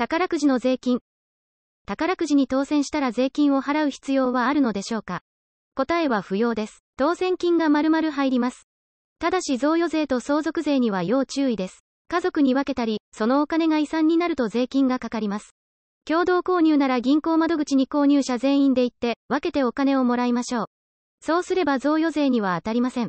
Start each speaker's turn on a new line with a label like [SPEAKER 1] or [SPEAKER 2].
[SPEAKER 1] 宝くじの税金。宝くじに当選したら税金を払う必要はあるのでしょうか答えは不要です。当選金が丸々入ります。ただし贈与税と相続税には要注意です。家族に分けたり、そのお金が遺産になると税金がかかります。共同購入なら銀行窓口に購入者全員で行って、分けてお金をもらいましょう。そうすれば贈与税には当たりません。